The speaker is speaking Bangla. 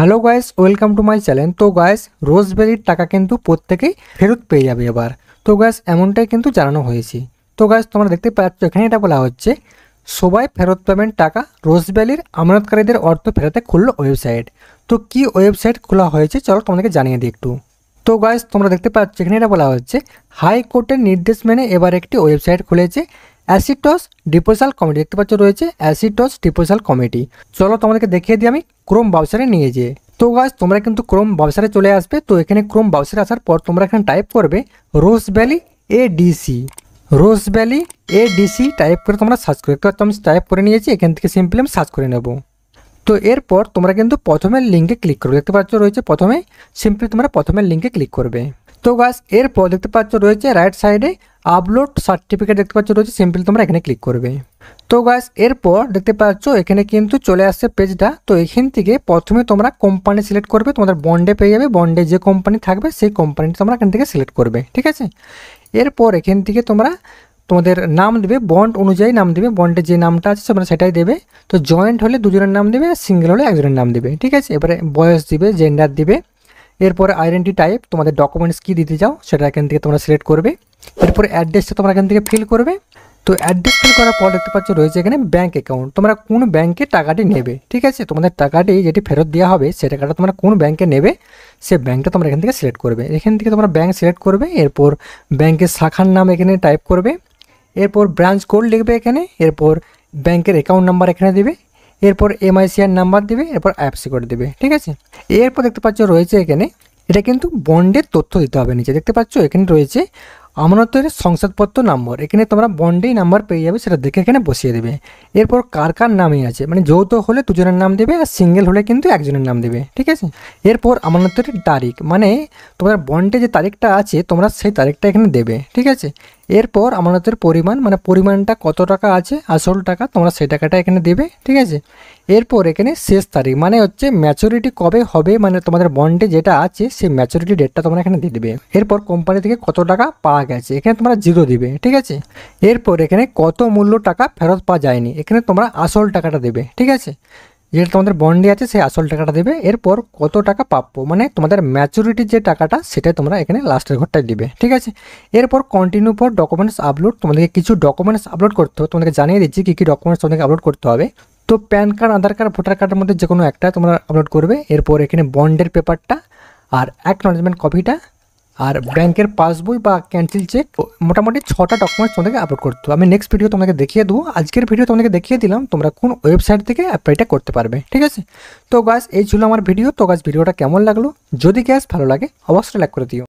hello guys welcome to my channel তো গাইস রোজবেরির টাকা কিন্তু প্রত্যেকেই ফেরত পেয়ে যাবে এবার তো গাইস এমনটাই কিন্তু জানানো হয়েছে তো গাইস তোমরা দেখতে পাচ্ছ এখানে এটা বলা হচ্ছে সবাই ফেরত পাবেন টাকা রোজবেলির আমানতকারীদের অর্থ ফেরাতে খুলল ওয়েবসাইট তো কি ওয়েবসাইট খোলা হয়েছে চলো তোমাদেরকে জানিয়ে দিই একটু তো গাইস তোমরা দেখতে পাচ্ছ এখানে এটা বলা হচ্ছে হাইকোর্টের নির্দেশ মেনে এবার একটি ওয়েবসাইট খুলেছে অ্যাসিটস ডিপোজাল কমিটি দেখতে পাচ্ছ রয়েছে অ্যাসিটস ডিপোজাল কমিটি চলো তোমাদেরকে দেখিয়ে দিই আমি ক্রোম বাউসারে নিয়ে যেয়ে তো গাছ তোমরা কিন্তু ক্রোম বাউসারে চলে আসবে তো এখানে ক্রোম বাউসারে আসার পর তোমরা এখানে টাইপ করবে Rose Valley ADC Rose Valley ADC type করে তোমরা সার্চ করে তো আমি টাইপ করে নিয়েছি এখান থেকে সিম্পলি আমি সার্চ করে নেব তো এরপর তোমরা কিন্তু প্রথমের লিঙ্কে ক্লিক করবে দেখতে পাচ্ছ রয়েছে প্রথমে সিম্পলি তোমরা প্রথমের লিঙ্কে ক্লিক করবে তো গাছ এরপর দেখতে পাচ্ছ রয়েছে রাইট সাইডে আপলোড সার্টিফিকেট দেখতে পাচ্ছ রয়েছে সিম্পলি তোমরা এখানে ক্লিক করবে তো গাছ এরপর দেখতে পাচ্ছ এখানে কিন্তু চলে আসছে পেজটা তো এখান থেকে প্রথমে তোমরা কোম্পানি সিলেক্ট করবে তোমাদের বন্ডে পেয়ে যাবে বন্ডে যে কোম্পানি থাকবে সেই কোম্পানিটা তোমরা এখান থেকে সিলেক্ট করবে ঠিক আছে এরপর এখান থেকে তোমরা তোমাদের নাম দেবে বন্ড অনুযায়ী নাম দেবে বন্ডে যে নামটা আছে তোমরা সেটাই দেবে তো জয়েন্ট হলে দুজনের নাম দেবে সিঙ্গেল হলে একজনের নাম দেবে ঠিক আছে এবারে বয়স দিবে জেন্ডার দিবে এরপরে আইডেন্টি টাইপ তোমাদের ডকুমেন্টস কী দিতে চাও সেটা এখান থেকে তোমরা সিলেক্ট করবে এরপরে অ্যাড্রেসটা তোমরা এখান থেকে ফিল করবে তো অ্যাড্রেস ফিল করার পর দেখতে পাচ্ছ রয়েছে এখানে ব্যাঙ্ক অ্যাকাউন্ট তোমরা কোন ব্যাঙ্কে টাকাটি নেবে ঠিক আছে তোমাদের টাকাটি যেটি ফেরত দেওয়া হবে সে টাকাটা তোমরা কোন ব্যাঙ্কে নেবে সে ব্যাঙ্কটা তোমরা এখান থেকে সিলেক্ট করবে এখান থেকে তোমরা ব্যাঙ্ক সিলেক্ট করবে এরপর ব্যাঙ্কের শাখার নাম এখানে টাইপ করবে এরপর ব্রাঞ্চ কোড লিখবে এখানে এরপর ব্যাংকের অ্যাকাউন্ট নাম্বার এখানে দেবে এরপর এমআইসিআর নাম্বার দেবে এরপর অ্যাপসি কোড দেবে ঠিক আছে এরপর দেখতে পাচ্ছ রয়েছে এখানে এটা কিন্তু বন্ডের তথ্য দিতে হবে নিচে দেখতে পাচ্ছ এখানে রয়েছে আমরত্বের সংসদপত্র নম্বর এখানে তোমরা বন্ডেই নাম্বার পেয়ে যাবে সেটা দেখে এখানে বসিয়ে দেবে এরপর কার কার নামই আছে মানে যৌথ হলে দুজনের নাম দেবে আর সিঙ্গেল হলে কিন্তু একজনের নাম দেবে ঠিক আছে এরপর আমানতের তারিখ মানে তোমার বন্ডে যে তারিখটা আছে তোমরা সেই তারিখটা এখানে দেবে ঠিক আছে এরপর আমানতের পরিমাণ মানে পরিমাণটা কত টাকা আছে আসল টাকা তোমরা সেই টাকাটা এখানে দেবে ঠিক আছে এরপর এখানে শেষ তারিখ মানে হচ্ছে ম্যাচুরিটি কবে হবে মানে তোমাদের বন্ডে যেটা আছে সেই ম্যাচুরিটি ডেটটা তোমরা এখানে দিয়ে দেবে এরপর কোম্পানি থেকে কত টাকা পাওয়া গেছে এখানে তোমরা জিরো দিবে ঠিক আছে এরপর এখানে কত মূল্য টাকা ফেরত পাওয়া যায়নি এখানে তোমরা আসল টাকাটা দেবে ঠিক আছে যেটা তোমাদের বন্ডে আছে সেই আসল টাকাটা দেবে এরপর কত টাকা প্রাপ্য মানে তোমাদের ম্যাচুরিটির যে টাকাটা সেটা তোমরা এখানে লাস্টের ঘরটায় দিবে ঠিক আছে এরপর কন্টিনিউ ফর ডকুমেন্টস আপলোড তোমাদেরকে কিছু ডকুমেন্টস আপলোড করতে হবে তোমাদেরকে জানিয়ে দিচ্ছি কী কী ডকুমেন্টস তোমাদেরকে আপলোড করতে হবে তো PAN card Aadhaar card voter কার্ডের মধ্যে যে কোনো একটা তোমরা আপলোড করবে এরপর এখানে বন্ডের পেপারটা আর অ্যাকনলেজমেন্ট কপিটা আর ব্যাংকের পাসবই বা ক্যান্সেল চেক মোটামুটি ছটা ডকুমেন্টস তোমাদেরকে আপলোড করতে হবে আমি নেক্সট ভিডিও তোমাকে দেখিয়ে দেবো আজকের ভিডিও তোমাকে দেখিয়ে দিলাম তোমরা কোন ওয়েবসাইট থেকে অ্যাপ্লাইটা করতে পারবে ঠিক আছে তো গাছ এই ছিল আমার ভিডিও তো গাছ ভিডিওটা কেমন লাগলো যদি গ্যাস ভালো লাগে অবশ্যই লাইক করে দিও